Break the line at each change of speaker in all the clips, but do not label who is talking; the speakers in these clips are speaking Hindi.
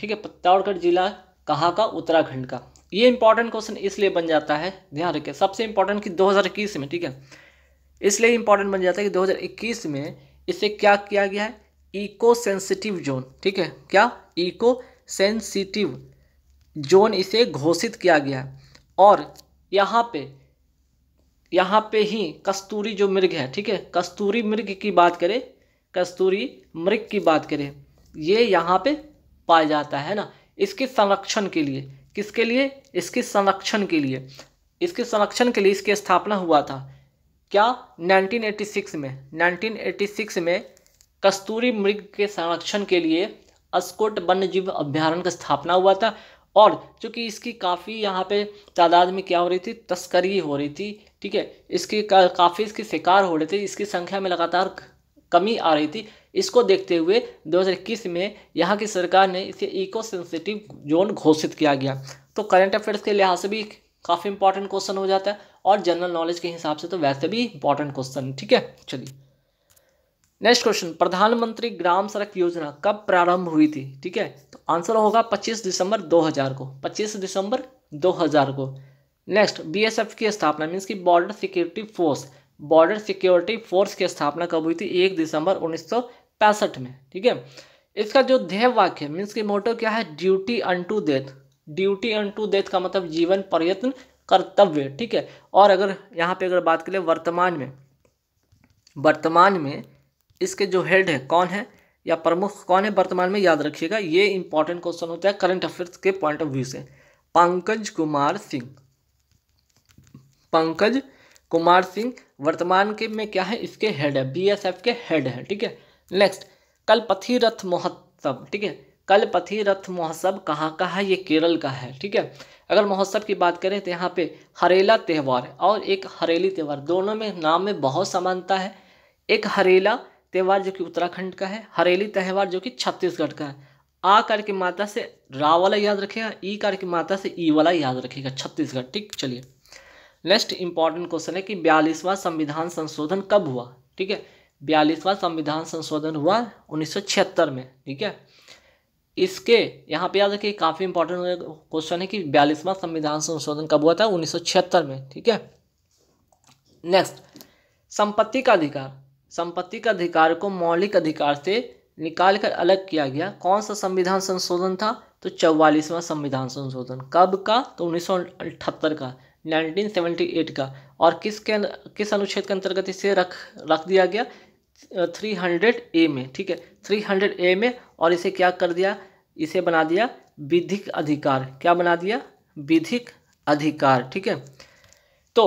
ठीक है पत्तौड़गढ़ जिला कहाँ का उत्तराखंड का ये इंपॉर्टेंट क्वेश्चन इसलिए बन जाता है ध्यान रखिए सबसे इंपॉर्टेंट कि 2021 में ठीक है इसलिए इंपॉर्टेंट बन जाता है कि 2021 में इसे क्या किया गया है इको सेंसिटिव जोन ठीक है क्या इको सेंसिटिव जोन इसे घोषित किया गया है और यहाँ पे यहाँ पे ही कस्तूरी जो मृग है ठीक है कस्तूरी मृग की बात करें कस्तूरी मृग की बात करें ये यहाँ पे पाया जाता है ना इसके संरक्षण के लिए किसके लिए इसके संरक्षण के लिए इसके संरक्षण के लिए इसकी स्थापना हुआ था क्या 1986 में 1986 में कस्तूरी मृग के संरक्षण के लिए अस्कोट वन्यजीव अभ्यारण्य का स्थापना हुआ था और चूँकि इसकी काफ़ी यहाँ पे तादाद में क्या हो रही थी तस्करी हो रही थी ठीक है इसकी का, काफ़ी इसके शिकार हो रहे थे इसकी संख्या में लगातार कमी आ रही थी इसको देखते हुए 2021 में यहाँ की सरकार ने इसे इको सेंसिटिव जोन घोषित किया गया तो करंट अफेयर्स के लिहाज से भी काफ़ी इंपॉर्टेंट क्वेश्चन हो जाता है और जनरल नॉलेज के हिसाब से तो वैसे भी इंपॉर्टेंट क्वेश्चन ठीक है चलिए नेक्स्ट क्वेश्चन प्रधानमंत्री ग्राम सड़क योजना कब प्रारंभ हुई थी ठीक है तो आंसर होगा 25 दिसंबर 2000 को 25 दिसंबर 2000 को नेक्स्ट बीएसएफ की स्थापना मीन्स की border security force border security force की स्थापना कब हुई थी एक दिसंबर उन्नीस में ठीक है इसका जो ध्येय वाक्य मीन्स की मोटो क्या है duty unto death duty unto death का मतलब जीवन प्रयत्न कर्तव्य ठीक है और अगर यहाँ पे अगर बात करें वर्तमान में वर्तमान में इसके जो हेड है कौन है या प्रमुख कौन है वर्तमान में याद रखिएगा ये इंपॉर्टेंट क्वेश्चन होता है करंट अफेयर्स के पॉइंट ऑफ व्यू से पंकज कुमार सिंह पंकज कुमार सिंह वर्तमान के में क्या है इसके हेड है बी के हेड है ठीक है नेक्स्ट कलपथी रथ महोत्सव ठीक है कलपथी रथ महोत्सव कहाँ का है ये केरल का है ठीक है अगर महोत्सव की बात करें तो यहाँ पे हरेला त्यौहार और एक हरेली त्यौहार दोनों में नाम में बहुत समानता है एक हरेला त्यौहार जो कि उत्तराखंड का है हरेली त्यौहार जो कि छत्तीसगढ़ का है आ कर की माता से रा वाला याद रखेगा ई कर के माता से ई वाला याद रखेगा छत्तीसगढ़ ठीक चलिए नेक्स्ट इंपॉर्टेंट क्वेश्चन है कि बयालीसवां संविधान संशोधन कब हुआ ठीक है बयालीसवां संविधान संशोधन हुआ 1976 में ठीक है इसके यहाँ पे याद रखिए काफ़ी इंपॉर्टेंट क्वेश्चन है कि बयालीसवां संविधान संशोधन कब हुआ था 1976 में ठीक है नेक्स्ट संपत्ति का अधिकार संपत्ति का अधिकार को मौलिक अधिकार से निकाल कर अलग किया गया कौन सा संविधान संशोधन था तो चौवालीसवां संविधान संशोधन कब का तो उन्नीस का 1978 का और किस के किस अनुच्छेद के अंतर्गत इसे रख रख दिया गया 300 ए में ठीक है 300 ए में और इसे क्या कर दिया इसे बना दिया विधिक अधिकार क्या बना दिया विधिक अधिकार ठीक है तो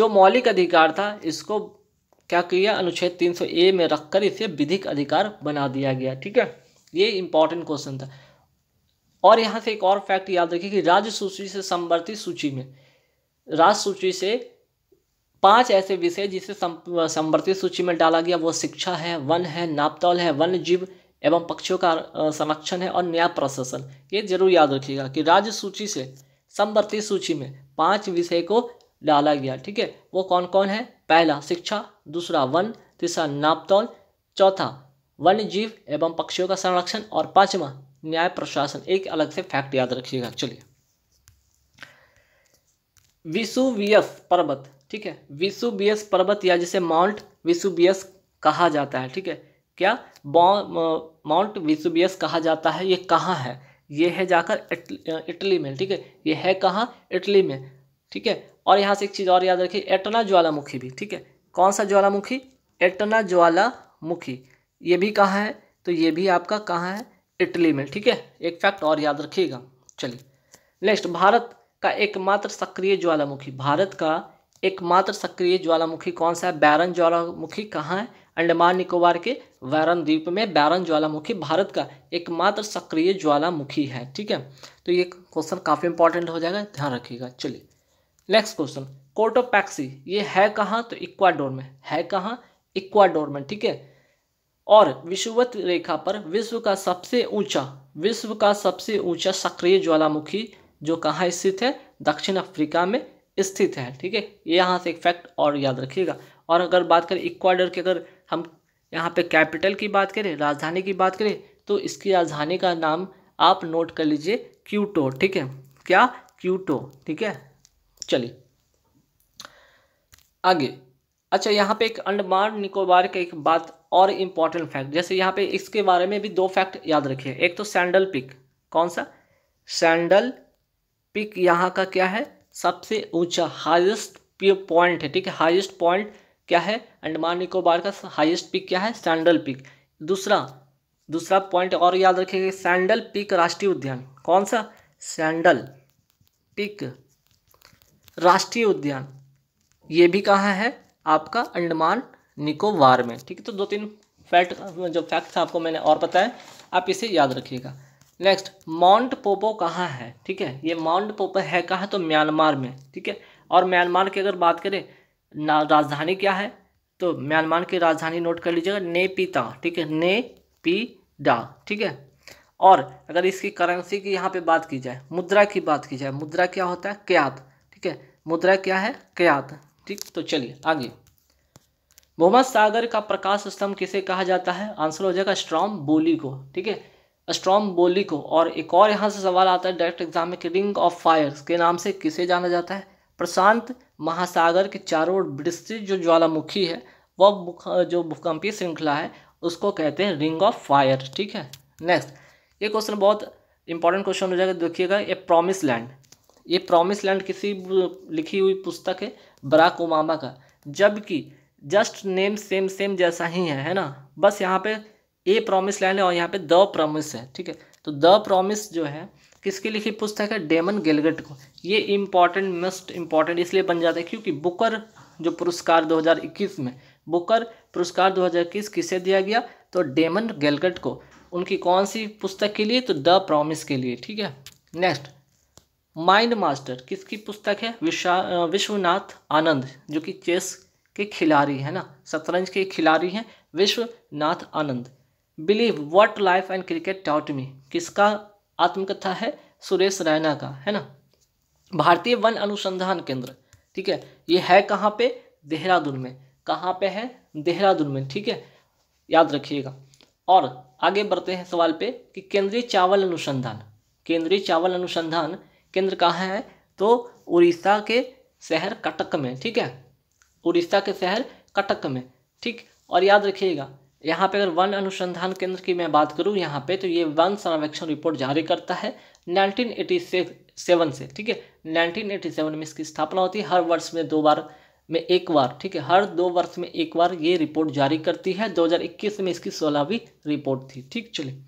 जो मौलिक अधिकार था इसको क्या किया अनुच्छेद 300 ए में रखकर इसे विधिक अधिकार बना दिया गया ठीक है ये इंपॉर्टेंट क्वेश्चन था और यहाँ से एक और फैक्ट याद रखिए कि राज्य सूची से संवर्तित सूची में राष्ट्र सूची से पांच ऐसे विषय जिसे संवर्तित सूची में डाला गया वो शिक्षा है वन है नापतौल है वन्य जीव एवं पक्षियों का संरक्षण है और न्याय प्रशासन ये जरूर याद रखिएगा कि राज्य सूची से संवर्ती सूची में पांच विषय को डाला गया ठीक है वो कौन कौन है पहला शिक्षा दूसरा वन तीसरा नापतौल चौथा वन्य जीव एवं पक्षियों का संरक्षण और पांचवा न्याय प्रशासन एक अलग से फैक्ट याद रखिएगा चलिए विसुवियस पर्वत ठीक है विसुबियस पर्वत या जिसे माउंट विसुबियस कहा जाता है ठीक है क्या माउंट विसुबियस कहा जाता है ये कहाँ है ये है जाकर इटली में ठीक है ये है कहाँ इटली में ठीक है और यहाँ से एक चीज़ और याद रखिए एटना ज्वालामुखी भी ठीक है कौन सा ज्वालामुखी एटना ज्वालामुखी ये भी कहाँ है तो ये भी आपका कहाँ है इटली में ठीक है एक फैक्ट और याद रखिएगा चलिए नेक्स्ट भारत का एकमात्र सक्रिय ज्वालामुखी भारत का एकमात्र सक्रिय ज्वालामुखी कौन सा है बैरन ज्वालामुखी कहाँ है अंडमान निकोबार के वैरन द्वीप में बैरन ज्वालामुखी भारत का एकमात्र सक्रिय ज्वालामुखी है ठीक है तो ये क्वेश्चन काफ़ी इंपॉर्टेंट हो जाएगा ध्यान रखिएगा चलिए नेक्स्ट क्वेश्चन कोटोपैक्सी ये है कहाँ तो इक्वाडोर में है कहाँ इक्वाडोर में ठीक है और विषुवत रेखा पर विश्व का सबसे ऊंचा विश्व का सबसे ऊंचा सक्रिय ज्वालामुखी जो कहाँ स्थित है दक्षिण अफ्रीका में स्थित है ठीक है ये यहाँ से एक फैक्ट और याद रखिएगा और अगर बात करें इक्वाडर की अगर हम यहाँ पे कैपिटल की बात करें राजधानी की बात करें तो इसकी राजधानी का नाम आप नोट कर लीजिए क्यूटो ठीक है क्या क्यूटो ठीक है चलिए आगे अच्छा यहाँ पे एक अंडमान निकोबार का एक बात और इम्पॉर्टेंट फैक्ट जैसे यहाँ पे इसके बारे में भी दो फैक्ट याद रखिए एक तो सैंडल पिक कौन सा सैंडल पिक यहाँ का क्या है सबसे ऊंचा हाईएस्ट पॉइंट है ठीक है हाईएस्ट पॉइंट क्या है अंडमान निकोबार का हाईएस्ट पिक क्या है सैंडल पिक दूसरा दूसरा पॉइंट और याद रखिएगा सैंडल पिक राष्ट्रीय उद्यान कौन सा सैंडल पिक राष्ट्रीय उद्यान ये भी कहाँ है आपका अंडमान निकोबार में ठीक है तो दो तीन फैक्ट जो फैक्ट आपको मैंने और बताया आप इसे याद रखिएगा नेक्स्ट माउंट पोपो कहाँ है ठीक है ये माउंट पोपो है कहाँ तो म्यांमार में ठीक है और म्यांमार की अगर बात करें ना राजधानी क्या है तो म्यांमार की राजधानी नोट कर लीजिएगा पीता ठीक है ने पी डा ठीक है और अगर इसकी करेंसी की यहाँ पे बात की जाए मुद्रा की बात की जाए मुद्रा क्या होता है क्यात ठीक है मुद्रा क्या है क्यात ठीक तो चलिए आगे भूमध्य सागर का प्रकाश स्तंभ किसे कहा जाता है आंसर हो जाएगा स्ट्रॉम बोली को ठीक है स्ट्रॉम बोली को और एक और यहाँ से सवाल आता है डायरेक्ट एग्जाम में रिंग ऑफ फायर्स के नाम से किसे जाना जाता है प्रशांत महासागर के चारों ओर विस्तृत जो ज्वालामुखी है वह जो भूकंपीय श्रृंखला है उसको कहते हैं रिंग ऑफ फायर ठीक है नेक्स्ट ये क्वेश्चन बहुत इंपॉर्टेंट क्वेश्चन हो जाएगा देखिएगा ये प्रोमिस लैंड ये प्रोमिस लैंड किसी लिखी हुई पुस्तक है बराक ओमामा का जबकि जस्ट नेम सेम सेम जैसा ही है है ना बस यहाँ पे ए प्रॉमिस लैंड है और यहाँ पे द प्रॉमिस है ठीक है तो द प्रॉमिस जो है किसकी लिखी पुस्तक है डेमन गेलगट को ये इम्पॉर्टेंट मोस्ट इम्पॉर्टेंट इसलिए बन जाता है क्योंकि बुकर जो पुरस्कार 2021 में बुकर पुरस्कार 2021 किसे दिया गया तो डेमन गेलगट को उनकी कौन सी पुस्तक के लिए तो द प्रॉमिस के लिए ठीक है नेक्स्ट माइंड मास्टर किसकी पुस्तक है विशा विश्वनाथ आनंद जो कि चेस के खिलाड़ी है ना शतरंज के खिलाड़ी हैं Vishwanath Anand believe what life and cricket taught me किसका आत्मकथा है सुरेश रैना का है ना भारतीय वन अनुसंधान केंद्र ठीक है ये है कहाँ पे देहरादून में कहाँ पे है देहरादून में ठीक है याद रखिएगा और आगे बढ़ते हैं सवाल पे कि केंद्रीय चावल अनुसंधान केंद्रीय चावल अनुसंधान केंद्र कहाँ है तो उड़ीसा के शहर कटक में ठीक है उड़ीसा के शहर कटक में ठीक और याद रखिएगा यहाँ पे अगर वन अनुसंधान केंद्र की मैं बात करूँ यहाँ पे तो ये वन सर्वेक्षण रिपोर्ट जारी करता है 1987 से ठीक है 1987 में इसकी स्थापना होती है हर वर्ष में दो बार में एक बार ठीक है हर दो वर्ष में एक बार ये रिपोर्ट जारी करती है 2021 में इसकी सोलहवीं रिपोर्ट थी ठीक चलिए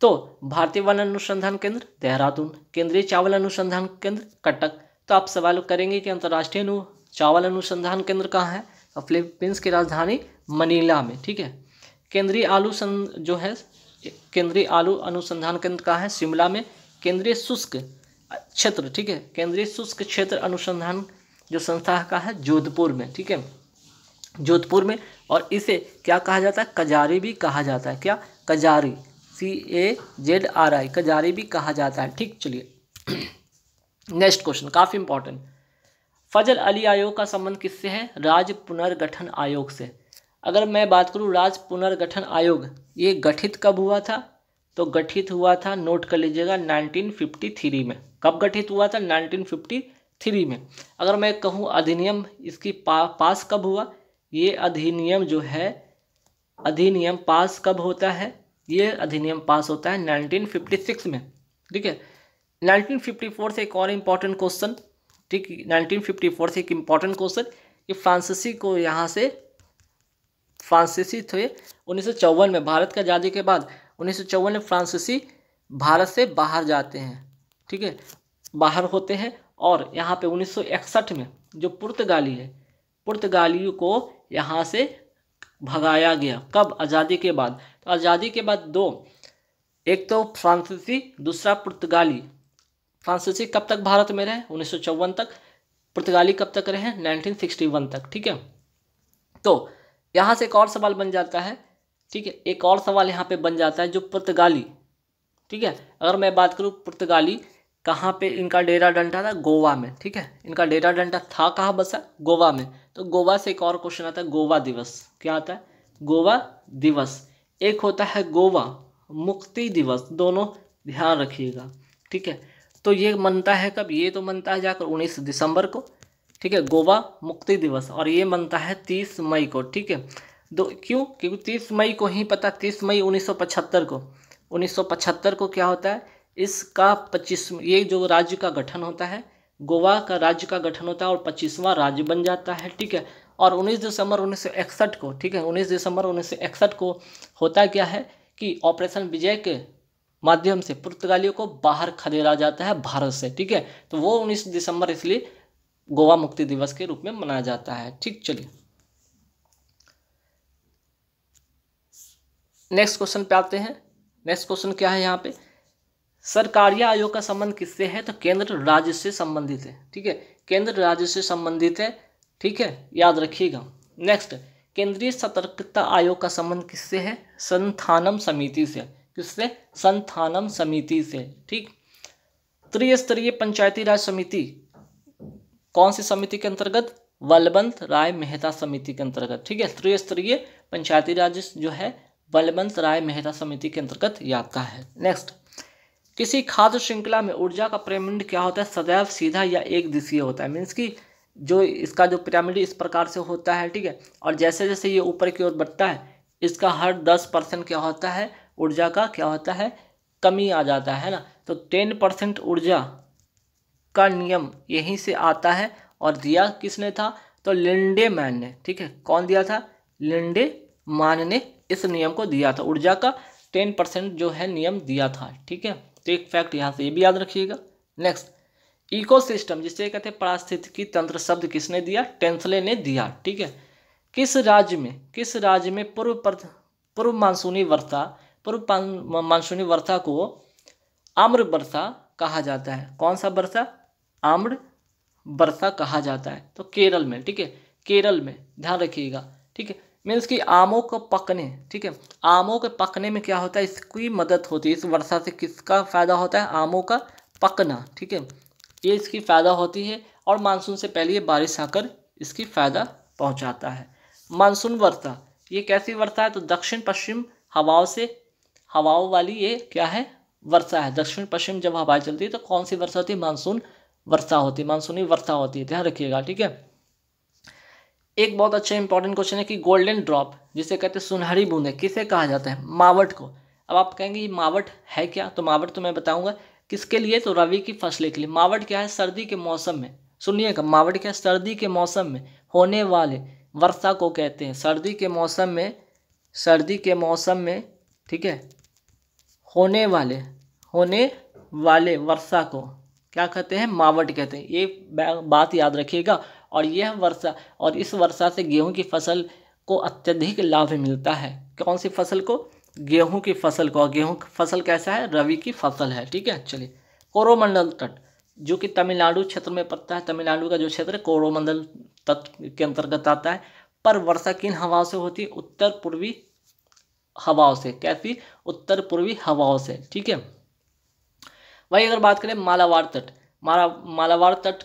तो भारतीय वन अनुसंधान केंद्र देहरादून केंद्रीय चावल अनुसंधान केंद्र कटक तो आप सवाल करेंगे कि अंतर्राष्ट्रीय चावल अनुसंधान केंद्र कहाँ है फिलिपींस की राजधानी मनीला में ठीक है केंद्रीय आलू सं जो है केंद्रीय आलू अनुसंधान केंद्र कहाँ है शिमला में केंद्रीय शुष्क क्षेत्र ठीक है केंद्रीय शुष्क क्षेत्र अनुसंधान जो संस्था का है जोधपुर में ठीक है जोधपुर में और इसे क्या कहा जाता है कजारी भी कहा जाता है क्या कजारी सी ए जेड आर आई कजारी भी कहा जाता है ठीक चलिए नेक्स्ट क्वेश्चन काफ़ी इंपॉर्टेंट फजल अली आयोग का संबंध किससे है राज्य पुनर्गठन आयोग से अगर मैं बात करूँ राज्य पुनर्गठन आयोग ये गठित कब हुआ था तो गठित हुआ था नोट कर लीजिएगा 1953 में कब गठित हुआ था 1953 में अगर मैं कहूँ अधिनियम इसकी पा, पास कब हुआ ये अधिनियम जो है अधिनियम पास कब होता है ये अधिनियम पास होता है 1956 में ठीक है 1954 से एक और इम्पॉर्टेंट क्वेश्चन ठीक 1954 से एक इम्पॉर्टेंट क्वेश्चन कि फ्रांसीसी को यहाँ से फ्रांसीसी थे उन्नीस में भारत की आज़ादी के बाद उन्नीस में फ्रांसीसी भारत से बाहर जाते हैं ठीक है बाहर होते हैं और यहाँ पे 1961 में जो पुर्तगाली है पुर्तगालियों को यहाँ से भगाया गया कब आज़ादी के बाद तो आज़ादी के बाद दो एक तो फ्रांसीसी दूसरा पुर्तगाली फ्रांसीसी कब तक भारत में रहे उन्नीस तक पुर्तगाली कब तक रहे 1961 तक ठीक है तो यहाँ से एक और सवाल बन जाता है ठीक है एक और सवाल यहाँ पे बन जाता है जो पुर्तगाली ठीक है अगर मैं बात करूँ पुर्तगाली कहाँ पे इनका डेरा डंटा था गोवा में ठीक है इनका डेरा डंटा था कहाँ बसा गोवा में तो गोवा से एक और क्वेश्चन आता है गोवा दिवस क्या आता है गोवा दिवस एक होता है गोवा मुक्ति दिवस दोनों ध्यान रखिएगा ठीक है तो ये मनता है कब ये तो मनता है जाकर उन्नीस दिसंबर को ठीक है गोवा मुक्ति दिवस और ये मनता है तीस मई को ठीक है दो क्यों क्योंकि तीस मई को ही पता तीस मई 1975 को 1975 को क्या होता है इसका पच्चीस ये जो राज्य का गठन होता है गोवा का राज्य का गठन होता है और पच्चीसवां राज्य बन जाता है ठीक है और 19 दिसंबर 1961 को ठीक है 19 दिसंबर 1961 को होता क्या है कि ऑपरेशन विजय के माध्यम से पुर्तगालियों को बाहर खदेड़ा जाता है भारत से ठीक है तो वो उन्नीस दिसंबर इसलिए गोवा मुक्ति दिवस के रूप में मनाया जाता है ठीक चलिए नेक्स्ट क्वेश्चन पे आते हैं नेक्स्ट क्वेश्चन क्या है यहाँ पे सरकारी आयोग का संबंध किससे है तो केंद्र राज्य से संबंधित है ठीक है केंद्र राज्य से संबंधित है ठीक है याद रखिएगा नेक्स्ट केंद्रीय सतर्कता आयोग का संबंध किससे है संथानम समिति से किससे संथानम समिति से ठीक त्रिस्तरीय पंचायती राज समिति कौन सी समिति के अंतर्गत बलवंत राय मेहता समिति के अंतर्गत ठीक है त्रिस्तरीय पंचायती राज जो है बलवंत राय मेहता समिति के अंतर्गत याद है नेक्स्ट किसी खाद्य श्रृंखला में ऊर्जा का पिरामिड क्या होता है सदैव सीधा या एक दिशीय होता है मीन्स की जो इसका जो पिरामिड इस प्रकार से होता है ठीक है और जैसे जैसे ये ऊपर की ओर बढ़ता है इसका हर दस परसेंट क्या होता है ऊर्जा का क्या होता है कमी आ जाता है ना तो टेन परसेंट ऊर्जा का नियम यहीं से आता है और दिया किसने था तो लिंडे मैन ने ठीक है कौन दिया था लिंडे मान ने इस नियम को दिया था ऊर्जा का टेन परसेंट जो है नियम दिया था ठीक है तो एक फैक्ट यहाँ से ये भी याद रखिएगा नेक्स्ट इकोसिस्टम जिसे कहते हैं पारिस्थितिकी तंत्र शब्द किसने दिया टेंसले ने दिया ठीक है किस राज्य में किस राज्य में पूर्व पूर्व मानसूनी वर्षा पूर्व मानसूनी वर्षा को आम्र वर्षा कहा जाता है कौन सा वर्षा आम्र वर्षा कहा जाता है तो केरल में ठीक है केरल में ध्यान रखिएगा ठीक है मीन्स कि आमों को पकने ठीक है आमों के पकने में क्या होता है इसकी मदद होती है इस वर्षा से किसका फ़ायदा होता है आमों का पकना ठीक है ये इसकी फ़ायदा होती है और मानसून से पहले ये बारिश आकर इसकी फ़ायदा पहुंचाता है मानसून वर्षा ये कैसी वर्षा है तो दक्षिण पश्चिम हवाओं से हवाओं वाली ये क्या है वर्षा है दक्षिण पश्चिम जब हवाएं चलती है तो कौन सी वर्षा होती है मानसून वर्षा होती है मानसूनी वर्षा होती है ध्यान रखिएगा ठीक है एक बहुत अच्छा इंपॉर्टेंट क्वेश्चन है कि गोल्डन ड्रॉप जिसे कहते हैं सुनहरी बूंदे किसे कहा जाता है मावट को अब आप कहेंगे ये मावट है क्या तो मावट तो मैं बताऊंगा किसके लिए तो रवि की फसलें के लिए मावट क्या है सर्दी के मौसम में सुनिएगा मावट क्या है सर्दी के मौसम में होने वाले वर्षा को कहते हैं सर्दी के मौसम में सर्दी के मौसम में ठीक है होने वाले होने वाले वर्षा को क्या कहते हैं मावट कहते हैं ये बात याद रखिएगा और यह वर्षा और इस वर्षा से गेहूं की फसल को अत्यधिक लाभ मिलता है कौन सी फसल को गेहूं की फसल को गेहूं फसल कैसा है रवि की फसल है ठीक है चलिए कोरोमंडल तट जो कि तमिलनाडु क्षेत्र में पड़ता है तमिलनाडु का जो क्षेत्र है कोरोमंडल तट के अंतर्गत आता है पर वर्षा किन हवाओं से होती है उत्तर पूर्वी हवाओं से कैसी उत्तर पूर्वी हवाओं से ठीक है वही अगर बात करें मालावार तट माला मालावार तट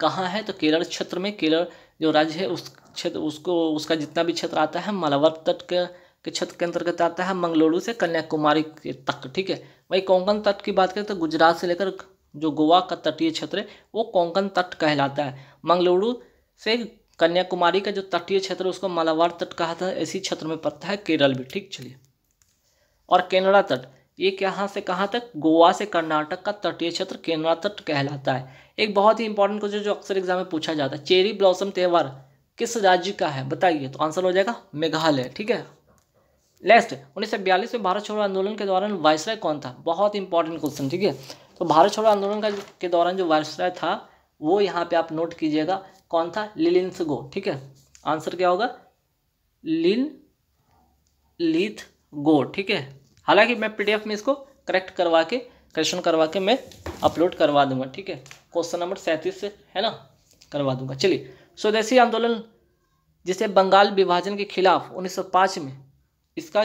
कहाँ है तो केरल क्षेत्र में केरल जो राज्य है उस क्षेत्र उसको उसका जितना भी क्षेत्र आता है मालावार तट के के क्षेत्र के अंतर्गत आता है मंगलुरु से कन्याकुमारी तक ठीक है वही कोंकण तट की बात करें तो गुजरात से लेकर जो गोवा का तटीय क्षेत्र है वो कोंकण तट कहलाता है मंगलुरु से कन्याकुमारी का जो तटीय क्षेत्र है उसको मालावार तट कहा था इसी क्षेत्र में पड़ता है केरल भी ठीक चलिए और केनड़ा तट ये कहाँ से कहाँ तक गोवा से कर्नाटक का तटीय क्षेत्र केनरा तट कहलाता है एक बहुत ही इंपॉर्टेंट क्वेश्चन जो अक्सर एग्जाम में पूछा जाता है चेरी ब्लॉसम त्यौहार किस राज्य का है बताइए तो आंसर हो जाएगा मेघालय ठीक है नेक्स्ट उन्नीस में भारत छोड़ो आंदोलन के दौरान वायसराय कौन था बहुत इंपॉर्टेंट क्वेश्चन ठीक है तो भारत छोड़ो आंदोलन का के दौरान जो वायसराय था वो यहाँ पे आप नोट कीजिएगा कौन था लिलिंस गो ठीक है आंसर क्या होगा लिन लीथ गो ठीक है हालांकि मैं पीडीएफ में इसको करेक्ट करवा के क्वेश्चन करवा के मैं अपलोड करवा दूंगा ठीक है क्वेश्चन नंबर सैंतीस से है ना करवा दूंगा चलिए स्वदेशी आंदोलन जिसे बंगाल विभाजन के खिलाफ 1905 में इसका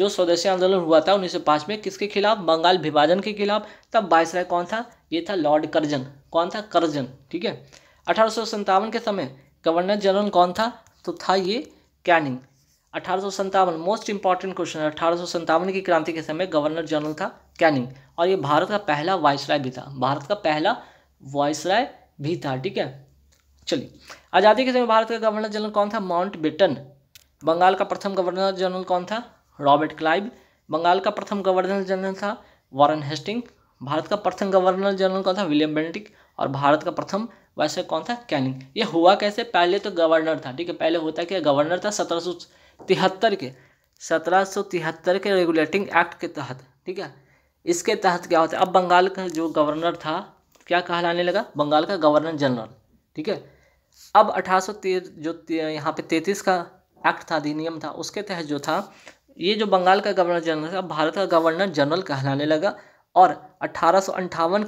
जो स्वदेशी आंदोलन हुआ था 1905 में किसके खिलाफ बंगाल विभाजन के खिलाफ तब राय कौन था ये था लॉर्ड कर्जन कौन था कर्जन ठीक है अठारह के समय गवर्नर जनरल कौन था तो था ये कैनिंग अठारह मोस्ट इंपॉर्टेंट क्वेश्चन है अठारह की क्रांति के समय गवर्नर जनरल था कैनिंग और ये भारत का पहला राय भी था भारत का पहला राय भी था ठीक है चलिए आज़ादी के समय भारत का गवर्नर जनरल कौन था माउंट बेटन बंगाल का प्रथम गवर्नर जनरल कौन था रॉबर्ट क्लाइव बंगाल का प्रथम गवर्नर जनरल था वॉरन हेस्टिंग भारत का प्रथम गवर्नर जनरल कौन था विलियम बेंटिक और भारत का प्रथम वैसे कौन था कैनिंग ये हुआ कैसे पहले तो गवर्नर था ठीक है पहले होता क्या गवर्नर था सत्रह तिहत्तर के सत्रह सौ तिहत्तर के रेगुलेटिंग एक्ट के तहत ठीक है इसके तहत क्या होता है अब बंगाल का जो गवर्नर था क्या कहलाने लगा बंगाल का गवर्नर जनरल ठीक है अब अठारह जो यहाँ पे तैंतीस का एक्ट था अधिनियम था उसके तहत जो था ये जो बंगाल का गवर्नर जनरल था भारत का गवर्नर जनरल कहलाने लगा और अठारह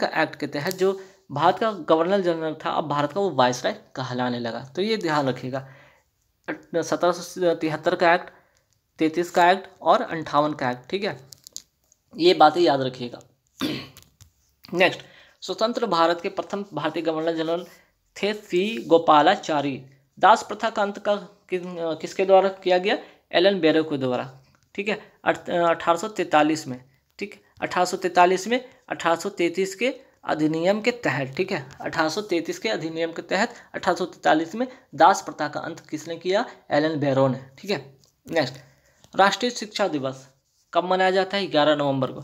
का एक्ट के तहत जो भारत का गवर्नर जनरल था अब भारत का वो वाइस कहलाने लगा तो ये ध्यान रखिएगा सत्रह तिहत्तर का एक्ट तैतीस का एक्ट और अंठावन का एक्ट ठीक है ये बातें याद रखिएगा नेक्स्ट स्वतंत्र भारत के प्रथम भारतीय गवर्नर जनरल थे सी गोपालाचारी दास प्रथा का अंत का कि, किसके द्वारा किया गया एल एन बेरो के द्वारा ठीक है अठारह में ठीक अठारह में अठारह के अधिनियम के तहत ठीक है 1833 के अधिनियम के तहत 1843 में दास प्रथा का अंत किसने किया एलन बैरो ने ठीक है नेक्स्ट राष्ट्रीय शिक्षा दिवस कब मनाया जाता है 11 नवंबर को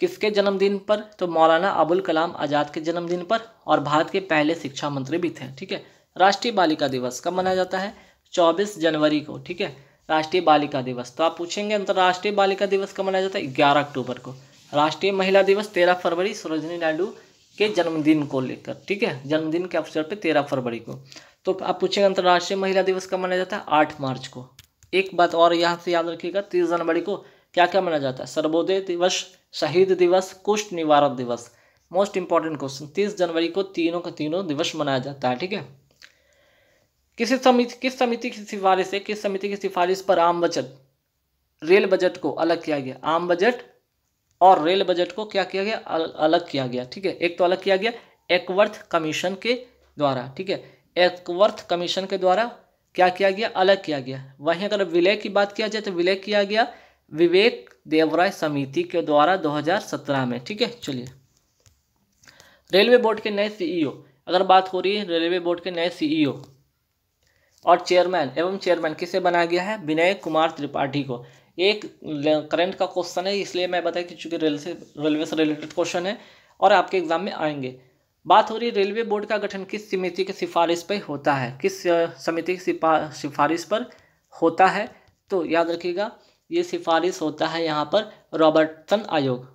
किसके जन्मदिन पर तो मौलाना अबुल कलाम आज़ाद के जन्मदिन पर और भारत के पहले शिक्षा मंत्री भी थे ठीक है राष्ट्रीय बालिका दिवस कब मनाया जाता है चौबीस जनवरी को ठीक है राष्ट्रीय बालिका दिवस तो आप पूछेंगे अंतर्राष्ट्रीय बालिका दिवस कब मनाया जाता है ग्यारह अक्टूबर को राष्ट्रीय महिला दिवस तेरह फरवरी सरोजनी नायडू के जन्मदिन को लेकर ठीक है जन्मदिन के अवसर पे तेरह फरवरी को तो आप पूछेंगे अंतर्राष्ट्रीय महिला दिवस कब मनाया जाता है आठ मार्च को एक बात और यहाँ से याद रखिएगा तीस जनवरी को क्या क्या मनाया जाता है सर्वोदय दिवस शहीद दिवस कुष्ठ निवारक दिवस मोस्ट इंपॉर्टेंट क्वेश्चन तीस जनवरी को तीनों का तीनों दिवस मनाया जाता है ठीक है किसी समिति किस समिति की सिफारिश है किस समिति की सिफारिश पर आम बजट रेल बजट को अलग किया गया आम बजट और रेल बजट को क्या किया गया अलग किया गया ठीक है एक तो अलग किया गया एकवर्थ कमीशन के द्वारा ठीक है एकवर्थ कमीशन के द्वारा क्या किया गया अलग किया गया वहीं अगर विलय की बात किया जाए तो विलय किया गया विवेक देवराय समिति के द्वारा 2017 में ठीक है चलिए रेलवे बोर्ड के नए सीईओ e अगर बात हो रही है रेलवे बोर्ड के नए सीईओ e और चेयरमैन एवं चेयरमैन किसे बनाया गया है विनय कुमार त्रिपाठी को एक करंट का क्वेश्चन है इसलिए मैं बताया कि चूँकि रेल से रेलवे से रिलेटेड क्वेश्चन है और आपके एग्जाम में आएंगे बात हो रही है रेलवे बोर्ड का गठन किस समिति की सिफारिश पर होता है किस समिति की सिफारिश पर होता है तो याद रखिएगा ये सिफारिश होता है यहाँ पर रॉबर्टसन आयोग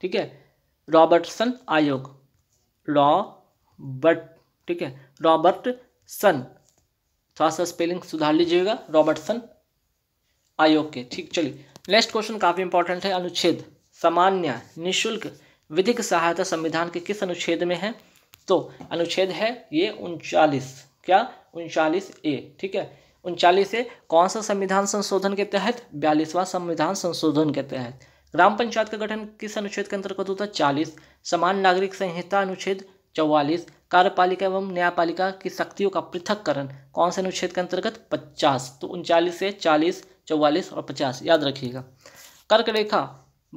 ठीक है रॉबर्टसन आयोग बट ठीक है रॉबर्टसन थोड़ा सा स्पेलिंग सुधार लीजिएगा रॉबर्टसन आयोग के ठीक चलिए नेक्स्ट क्वेश्चन काफ़ी इंपॉर्टेंट है अनुच्छेद सामान्य निःशुल्क विधिक सहायता संविधान के किस अनुच्छेद में है तो अनुच्छेद है ये उनचालीस क्या उनचालीस ए ठीक है उनचालीस ए कौन सा संविधान संशोधन के तहत बयालीसवां संविधान संशोधन के तहत ग्राम पंचायत का गठन किस अनुच्छेद के अंतर्गत होता है चालीस समान नागरिक संहिता अनुच्छेद चौवालीस कार्यपालिका एवं न्यायपालिका की शक्तियों का पृथककरण कौन से अनुच्छेद के अंतर्गत पचास तो उनचालीस से चालीस चौवालीस और पचास याद रखिएगा कर्क रेखा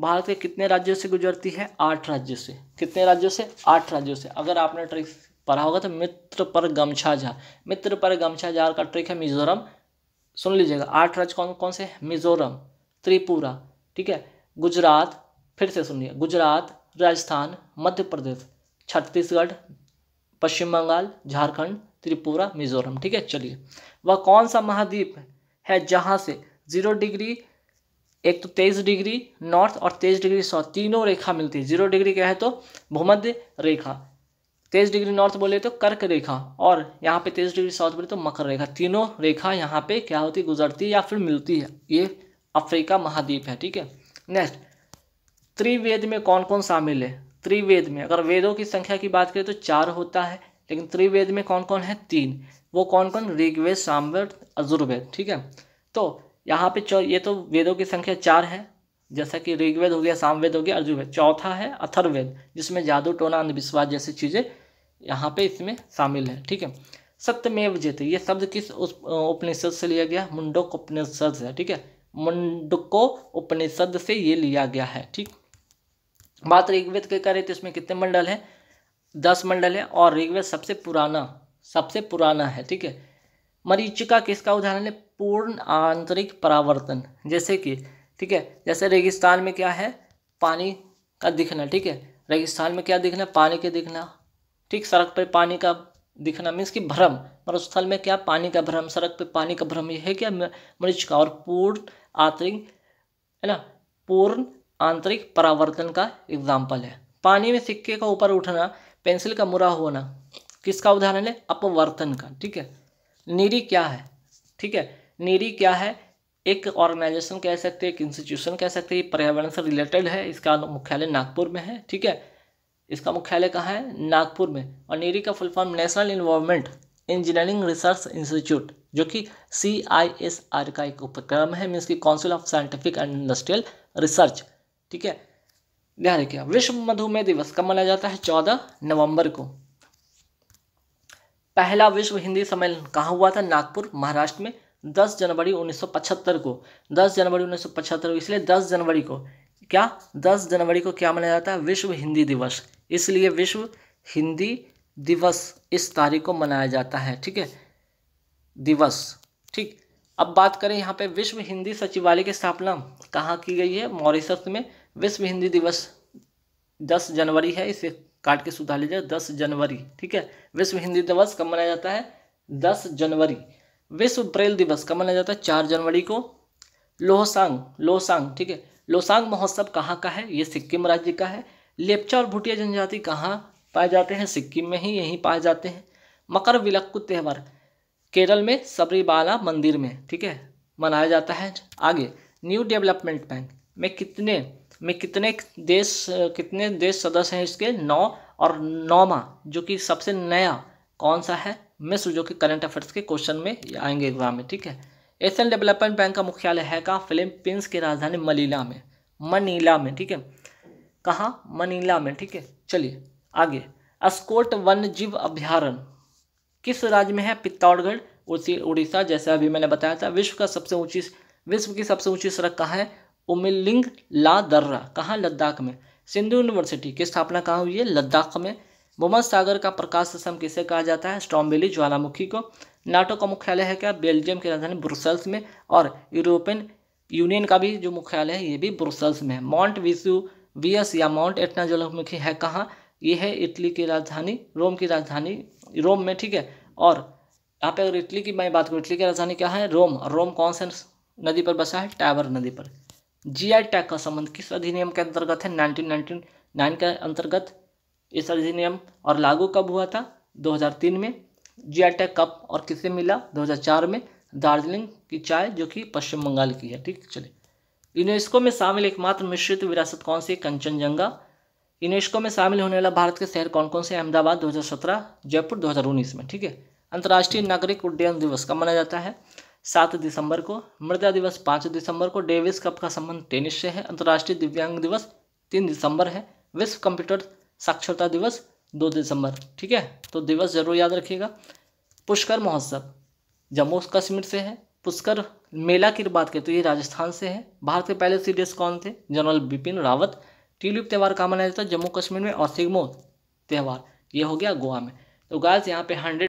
भारत के कितने राज्यों से गुजरती है आठ राज्यों से कितने राज्यों से आठ राज्यों से अगर आपने ट्रिक पढ़ा होगा तो मित्र पर गमछा झा मित्र पर गमछा झार का ट्रिक है मिजोरम सुन लीजिएगा आठ राज्य कौन कौन से मिजोरम त्रिपुरा ठीक है गुजरात फिर से सुनिए गुजरात राजस्थान मध्य प्रदेश छत्तीसगढ़ पश्चिम बंगाल झारखंड त्रिपुरा मिजोरम ठीक है चलिए वह कौन सा महाद्वीप है जहाँ से जीरो डिग्री एक तो तेईस डिग्री नॉर्थ और तेईस डिग्री साउथ तीनों रेखा मिलती है जीरो डिग्री क्या है तो भूमध्य रेखा तेईस डिग्री नॉर्थ बोले तो कर्क रेखा और यहाँ पे तेईस डिग्री साउथ बोले तो मकर रेखा तीनों रेखा यहाँ पे क्या होती गुजरती है या फिर मिलती है ये अफ्रीका महाद्वीप है ठीक है नेक्स्ट त्रिवेद में कौन कौन शामिल है त्रिवेद में अगर वेदों की संख्या की बात करें तो चार होता है लेकिन त्रिवेद में कौन कौन है तीन वो कौन कौन ऋग्वेद सामवेद अजुर्वेद ठीक है तो यहाँ पे ये तो वेदों की संख्या चार है जैसा कि ऋग्वेद हो गया सामवेद हो गया अर्जुवेद चौथा है अथर्वेद जिसमें जादू टोना अंधविश्वास जैसी चीज़ें यहाँ पे इसमें शामिल है ठीक है सत्यमेव जेते ये शब्द किस उपनिषद से लिया गया मुंडक उपनिषद से ठीक है मुंडको उपनिषद से ये लिया गया है ठीक बात ऋग्वेद के करें तो इसमें कितने मंडल हैं दस मंडल है और ऋग्वेद सबसे पुराना सबसे पुराना है ठीक है मरीचिका किसका उदाहरण है पूर्ण आंतरिक परावर्तन जैसे कि ठीक है जैसे रेगिस्तान में क्या है पानी का दिखना ठीक है रेगिस्तान में क्या दिखना पानी के दिखना ठीक सड़क पर पानी का दिखना मीन्स कि भ्रम मरुस्थल में क्या पानी का भ्रम सड़क पर पानी का भ्रम यह है क्या मरीचिका और पूर्ण आंतरिक है ना पूर्ण आंतरिक परावर्तन का एग्जाम्पल है पानी में सिक्के का ऊपर उठना पेंसिल का मुरा होना किसका उदाहरण है अपवर्तन का ठीक है नीरी क्या है ठीक है नीरी क्या है एक ऑर्गेनाइजेशन कह सकते हैं एक इंस्टीट्यूशन कह सकते हैं पर्यावरण से रिलेटेड है इसका मुख्यालय नागपुर में है ठीक है इसका मुख्यालय कहाँ है नागपुर में और नीरी का full form national environmental engineering research institute जो कि सी आई एस आर का एक उपक्रम है मीन्स की council of scientific and industrial research ठीक है ध्यान रखिए विश्व मधुमेह दिवस कब मनाया जाता है चौदह नवंबर को पहला विश्व हिंदी सम्मेलन कहाँ हुआ था नागपुर महाराष्ट्र में 10 जनवरी 1975 को 10 जनवरी 1975 को इसलिए 10 जनवरी को क्या 10 जनवरी को क्या मनाया जाता है विश्व हिंदी दिवस इसलिए विश्व हिंदी दिवस इस तारीख को मनाया जाता है ठीक है दिवस ठीक अब बात करें यहाँ पे विश्व हिंदी सचिवालय की स्थापना कहाँ की गई है मॉरिसस में विश्व हिंदी दिवस दस जनवरी है इसे काट के सुधार लीजिए दस जनवरी ठीक है विश्व हिंदी दिवस कब मनाया जाता है दस जनवरी विश्व ब्रेल दिवस कब मनाया जाता है चार जनवरी को लोहसांग लोहसांग ठीक है लोहसांग महोत्सव कहाँ का है ये सिक्किम राज्य का है लेपचा और भुटिया जनजाति कहाँ पाए जाते हैं सिक्किम में ही यहीं पाए जाते हैं मकर विलक्कु त्यौहार केरल में सबरीबाला मंदिर में ठीक है मनाया जाता है आगे न्यू डेवलपमेंट बैंक में कितने में कितने देश कितने देश सदस्य हैं इसके नौ और नौवा जो कि सबसे नया कौन सा है मिस जो कि करंट अफेयर्स के क्वेश्चन में आएंगे एग्जाम में ठीक है एशियन डेवलपमेंट बैंक का मुख्यालय है कहाँ फिलिपींस की राजधानी मलीला में मनीला में ठीक है कहाँ मनीला में ठीक है चलिए आगे अस्कोट वन्य जीव अभ्यारण किस राज्य में है पित्तौड़गढ़ उड़ीसा जैसे अभी मैंने बताया था विश्व का सबसे ऊंची विश्व की सबसे ऊंची सड़क कहाँ है उमिलिंग ला दर्रा कहाँ लद्दाख में सिंधु यूनिवर्सिटी की स्थापना कहाँ हुई है लद्दाख में भूमध सागर का प्रकाश स्तंभ किसे कहा जाता है स्ट्रॉम्बेली ज्वालामुखी को नाटो का मुख्यालय है क्या बेल्जियम की राजधानी ब्रुसल्स में और यूरोपियन यूनियन का भी जो मुख्यालय है ये भी ब्रुसेल्स में है माउंट विसु वियस या माउंट एटना ज्वालामुखी है कहाँ ये है इटली की राजधानी रोम की राजधानी रोम में ठीक है और यहाँ पे अगर इटली की मैं बात करूँ इटली की राजधानी क्या है रोम रोम कौन से नदी पर बसा है टावर नदी पर जीआई टैग का संबंध किस अधिनियम के अंतर्गत है नाइनटीन नाइन के अंतर्गत इस अधिनियम और लागू कब हुआ था 2003 में जीआई टैग कब और किसे मिला 2004 में दार्जिलिंग की चाय जो कि पश्चिम बंगाल की है ठीक चलिए यूनेस्को में शामिल एकमात्र मिश्रित विरासत कौन सी कंचनजंगा यूनेस्को में शामिल होने वाला भारत के शहर कौन कौन से अहमदाबाद 2017 जयपुर 2019 में ठीक है अंतर्राष्ट्रीय नागरिक उड्डयन दिवस कब मनाया जाता है सात दिसंबर को मृदा दिवस पाँच दिसंबर को डेविस कप का संबंध टेनिस से है अंतर्राष्ट्रीय दिव्यांग दिवस तीन दिसंबर है विश्व कंप्यूटर साक्षरता दिवस दो दिसंबर ठीक है तो दिवस जरूर याद रखिएगा पुष्कर महोत्सव जम्मू कश्मीर से है पुष्कर मेला की बात करें तो ये राजस्थान से है भारत के पहले सी कौन थे जनरल बिपिन रावत ट्यूलिप त्यौहार कहा मनाया जाता है जम्मू कश्मीर में और सिगमो त्यौहार ये हो गया गोवा में तो गाय यहाँ पे हंड्रेड